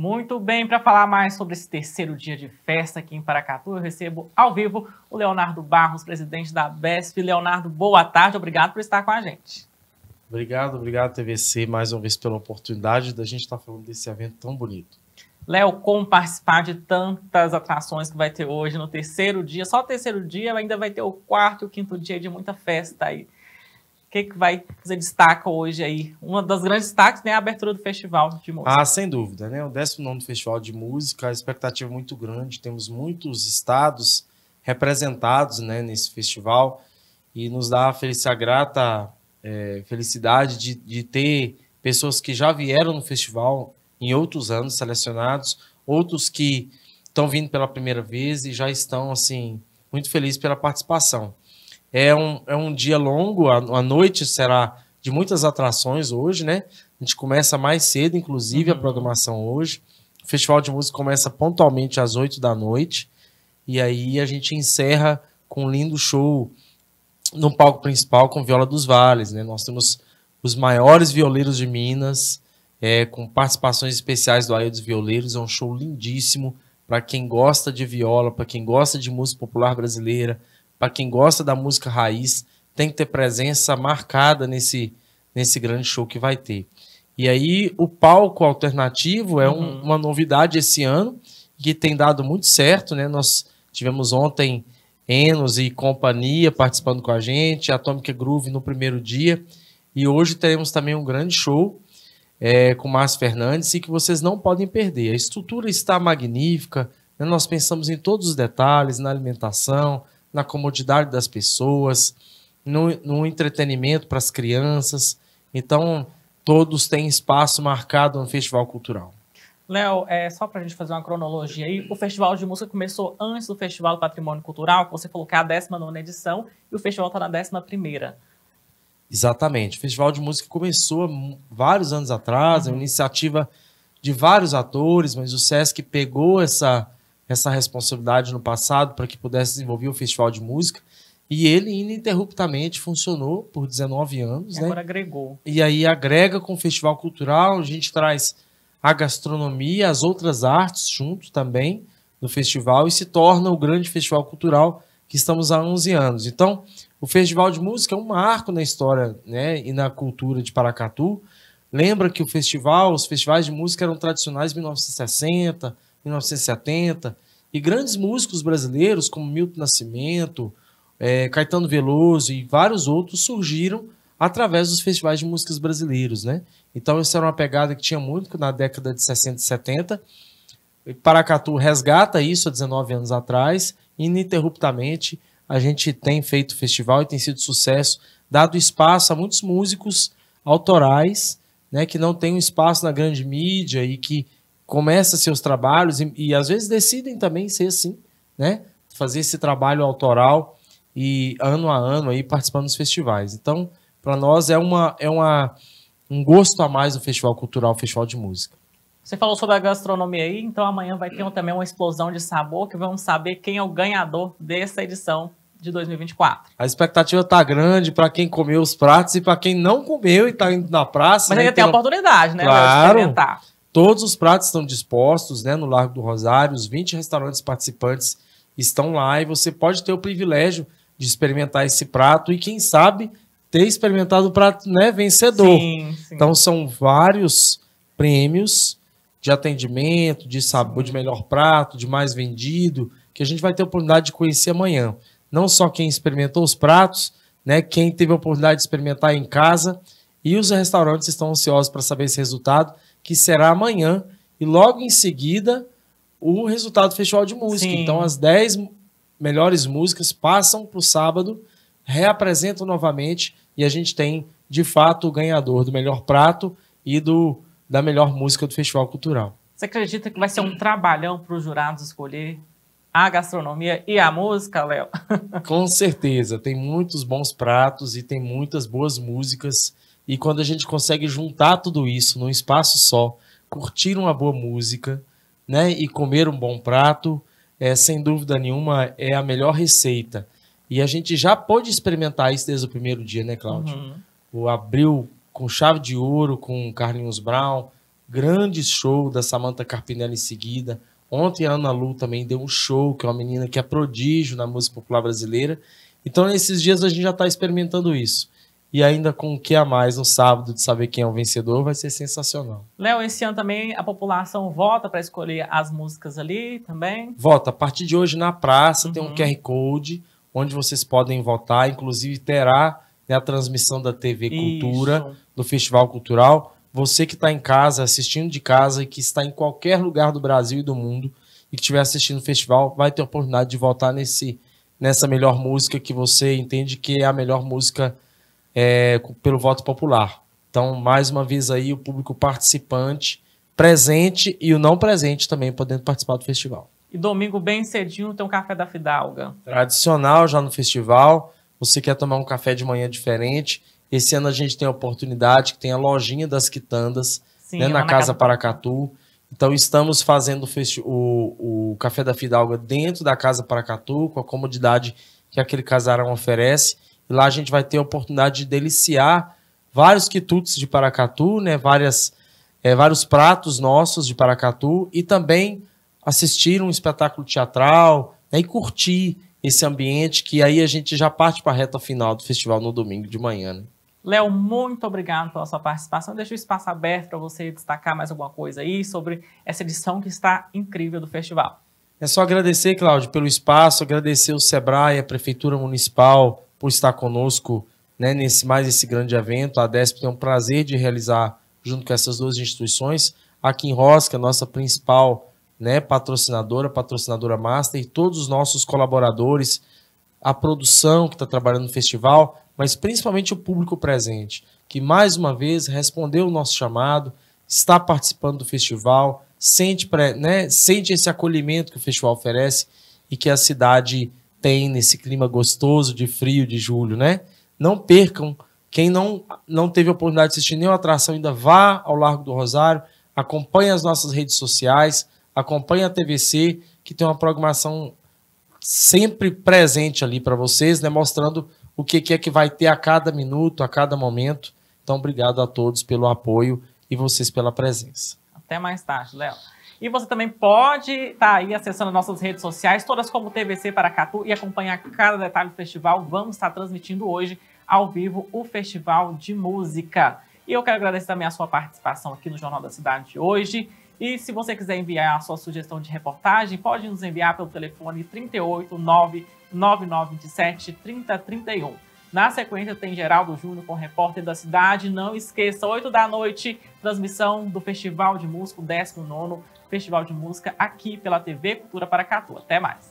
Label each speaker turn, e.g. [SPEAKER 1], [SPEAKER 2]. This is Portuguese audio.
[SPEAKER 1] Muito bem, para falar mais sobre esse terceiro dia de festa aqui em Paracatu, eu recebo ao vivo o Leonardo Barros, presidente da BESP. Leonardo, boa tarde, obrigado por estar com a gente.
[SPEAKER 2] Obrigado, obrigado TVC mais uma vez pela oportunidade da gente estar falando desse evento
[SPEAKER 1] tão bonito. Léo, como participar de tantas atrações que vai ter hoje no terceiro dia? Só o terceiro dia, ainda vai ter o quarto e o quinto dia de muita festa aí o que, que vai fazer destaca hoje aí? Uma das grandes destaques né, é a abertura do Festival de Música. Ah,
[SPEAKER 2] sem dúvida, né? O 19 nono Festival de Música, a expectativa é muito grande. Temos muitos estados representados né, nesse festival e nos dá a, felicidade, a grata é, felicidade de, de ter pessoas que já vieram no festival em outros anos selecionados, outros que estão vindo pela primeira vez e já estão assim muito felizes pela participação. É um, é um dia longo, a, a noite será de muitas atrações hoje, né? A gente começa mais cedo, inclusive, uhum. a programação hoje. O Festival de Música começa pontualmente às 8 da noite. E aí a gente encerra com um lindo show no palco principal com Viola dos Vales, né? Nós temos os maiores violeiros de Minas, é, com participações especiais do Aia dos Violeiros. É um show lindíssimo para quem gosta de viola, para quem gosta de música popular brasileira, para quem gosta da música raiz, tem que ter presença marcada nesse, nesse grande show que vai ter. E aí, o palco alternativo é um, uhum. uma novidade esse ano, que tem dado muito certo, né? Nós tivemos ontem Enos e companhia participando com a gente, Atômica Groove no primeiro dia, e hoje teremos também um grande show é, com Márcio Fernandes e que vocês não podem perder. A estrutura está magnífica, né? nós pensamos em todos os detalhes, na alimentação, na comodidade das pessoas, no, no entretenimento para as crianças. Então, todos têm espaço marcado no Festival Cultural.
[SPEAKER 1] Léo, é, só para a gente fazer uma cronologia aí, o Festival de Música começou antes do Festival do Patrimônio Cultural, que você falou que é a 19 edição, e o festival está na 11.
[SPEAKER 2] Exatamente. O Festival de Música começou vários anos atrás, uhum. é uma iniciativa de vários atores, mas o SESC pegou essa, essa responsabilidade no passado para que pudesse desenvolver o festival de música. E ele ininterruptamente funcionou por 19 anos.
[SPEAKER 1] E né? agora agregou.
[SPEAKER 2] E aí agrega com o festival cultural, a gente traz a gastronomia, as outras artes junto também no festival e se torna o grande festival cultural que estamos há 11 anos. Então, o Festival de Música é um marco na história né, e na cultura de Paracatu. Lembra que o festival, os festivais de música eram tradicionais em 1960, 1970, e grandes músicos brasileiros como Milton Nascimento, é, Caetano Veloso e vários outros surgiram através dos festivais de músicas brasileiros, né? Então isso era uma pegada que tinha muito na década de 60 e 70. Paracatu resgata isso há 19 anos atrás, ininterruptamente a gente tem feito festival e tem sido sucesso, dado espaço a muitos músicos autorais, né, que não têm um espaço na grande mídia e que começa seus trabalhos e, e, às vezes decidem também ser assim, né? Fazer esse trabalho autoral e ano a ano aí participando dos festivais. Então, para nós é uma é uma um gosto a mais do Festival Cultural, Festival de Música.
[SPEAKER 1] Você falou sobre a gastronomia aí, então amanhã vai ter também uma explosão de sabor que vamos saber quem é o ganhador dessa edição de 2024.
[SPEAKER 2] A expectativa tá grande para quem comeu os pratos e para quem não comeu e tá indo na praça. Mas aí né, ainda tem a
[SPEAKER 1] oportunidade, né? Claro.
[SPEAKER 2] Todos os pratos estão dispostos né, no Largo do Rosário, os 20 restaurantes participantes estão lá e você pode ter o privilégio de experimentar esse prato e, quem sabe, ter experimentado o prato né, vencedor. Sim, sim. Então, são vários prêmios de atendimento, de sabor, de melhor prato, de mais vendido, que a gente vai ter a oportunidade de conhecer amanhã. Não só quem experimentou os pratos, né, quem teve a oportunidade de experimentar em casa, e os restaurantes estão ansiosos para saber esse resultado que será amanhã, e logo em seguida o resultado do Festival de Música. Sim. Então, as 10 melhores músicas passam para o sábado, reapresentam novamente e a gente tem, de fato, o ganhador do melhor prato e do, da melhor música do Festival Cultural.
[SPEAKER 1] Você acredita que vai ser um trabalhão para os jurados escolher a gastronomia e a música, Léo?
[SPEAKER 2] Com certeza. Tem muitos bons pratos e tem muitas boas músicas. E quando a gente consegue juntar tudo isso num espaço só, curtir uma boa música, né, e comer um bom prato, é sem dúvida nenhuma é a melhor receita. E a gente já pôde experimentar isso desde o primeiro dia, né, Cláudio? Uhum. O abril com chave de ouro com Carlinhos Brown, grande show da Samantha Carpinelli em seguida. Ontem a Ana Lu também deu um show, que é uma menina que é prodígio na música popular brasileira. Então, nesses dias a gente já está experimentando isso e ainda com o que a mais no sábado de saber quem é o vencedor vai ser sensacional.
[SPEAKER 1] Léo, esse ano também a população vota para escolher as músicas ali também?
[SPEAKER 2] Vota. A partir de hoje na praça uhum. tem um uhum. QR Code onde vocês podem votar, inclusive terá né, a transmissão da TV Cultura, Isso. do Festival Cultural. Você que está em casa, assistindo de casa e que está em qualquer lugar do Brasil e do mundo e que estiver assistindo o festival, vai ter a oportunidade de votar nesse, nessa melhor música que você entende que é a melhor música é, pelo voto popular. Então, mais uma vez aí, o público participante, presente e o não presente também podendo participar do festival.
[SPEAKER 1] E domingo, bem cedinho, tem o um Café da Fidalga.
[SPEAKER 2] Tradicional já no festival. Você quer tomar um café de manhã diferente? Esse ano a gente tem a oportunidade que tem a lojinha das quitandas Sim, né, na Casa Paracatu. Então, estamos fazendo o, o Café da Fidalga dentro da Casa Paracatu, com a comodidade que aquele casarão oferece Lá a gente vai ter a oportunidade de deliciar vários quitutes de Paracatu, né? Várias, é, vários pratos nossos de Paracatu e também assistir um espetáculo teatral né? e curtir esse ambiente que aí a gente já parte para a reta final do festival no domingo de manhã. Né?
[SPEAKER 1] Léo, muito obrigado pela sua participação. Deixa o espaço aberto para você destacar mais alguma coisa aí sobre essa edição que está incrível do festival.
[SPEAKER 2] É só agradecer, Cláudio, pelo espaço, agradecer o SEBRAE, a Prefeitura Municipal, por estar conosco né, nesse mais esse grande evento. A DESP tem o prazer de realizar, junto com essas duas instituições, aqui em Rosca, nossa principal né, patrocinadora, patrocinadora master, e todos os nossos colaboradores, a produção que está trabalhando no festival, mas principalmente o público presente, que mais uma vez respondeu o nosso chamado, está participando do festival, sente, né, sente esse acolhimento que o festival oferece e que a cidade tem nesse clima gostoso de frio de julho, né? Não percam. Quem não, não teve a oportunidade de assistir nenhuma atração, ainda vá ao Largo do Rosário, acompanhe as nossas redes sociais, acompanhe a TVC, que tem uma programação sempre presente ali para vocês, né? Mostrando o que é que vai ter a cada minuto, a cada momento. Então, obrigado a todos pelo apoio e vocês pela presença.
[SPEAKER 1] Até mais tarde, Léo. E você também pode estar tá aí acessando nossas redes sociais, todas como TVC Paracatu, e acompanhar cada detalhe do festival. Vamos estar transmitindo hoje, ao vivo, o Festival de Música. E eu quero agradecer também a sua participação aqui no Jornal da Cidade de hoje. E se você quiser enviar a sua sugestão de reportagem, pode nos enviar pelo telefone 389 9927 3031. Na sequência tem Geraldo Júnior com repórter da cidade. Não esqueça, 8 da noite, transmissão do Festival de Música 19 Festival de Música aqui pela TV Cultura Paracatu. Até mais!